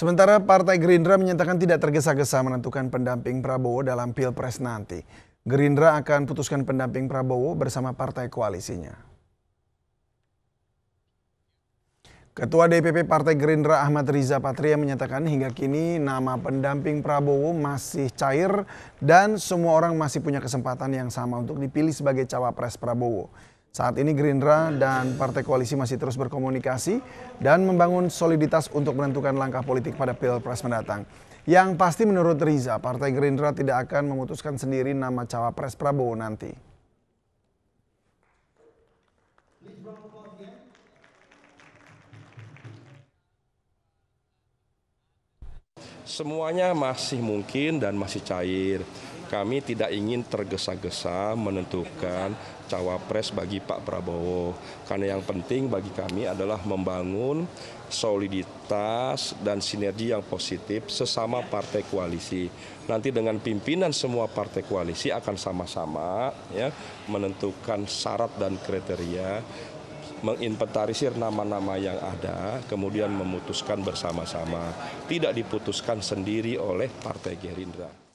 Sementara Partai Gerindra menyatakan tidak tergesa-gesa menentukan pendamping Prabowo dalam Pilpres nanti. Gerindra akan putuskan pendamping Prabowo bersama partai koalisinya. Ketua DPP Partai Gerindra Ahmad Riza Patria menyatakan hingga kini nama pendamping Prabowo masih cair dan semua orang masih punya kesempatan yang sama untuk dipilih sebagai cawapres Prabowo. Saat ini Gerindra dan partai koalisi masih terus berkomunikasi dan membangun soliditas untuk menentukan langkah politik pada Pilpres mendatang. Yang pasti menurut Riza, partai Gerindra tidak akan memutuskan sendiri nama cawapres Prabowo nanti. Semuanya masih mungkin dan masih cair kami tidak ingin tergesa-gesa menentukan cawapres bagi Pak Prabowo. Karena yang penting bagi kami adalah membangun soliditas dan sinergi yang positif sesama partai koalisi. Nanti dengan pimpinan semua partai koalisi akan sama-sama ya menentukan syarat dan kriteria menginventarisir nama-nama yang ada, kemudian memutuskan bersama-sama, tidak diputuskan sendiri oleh Partai Gerindra.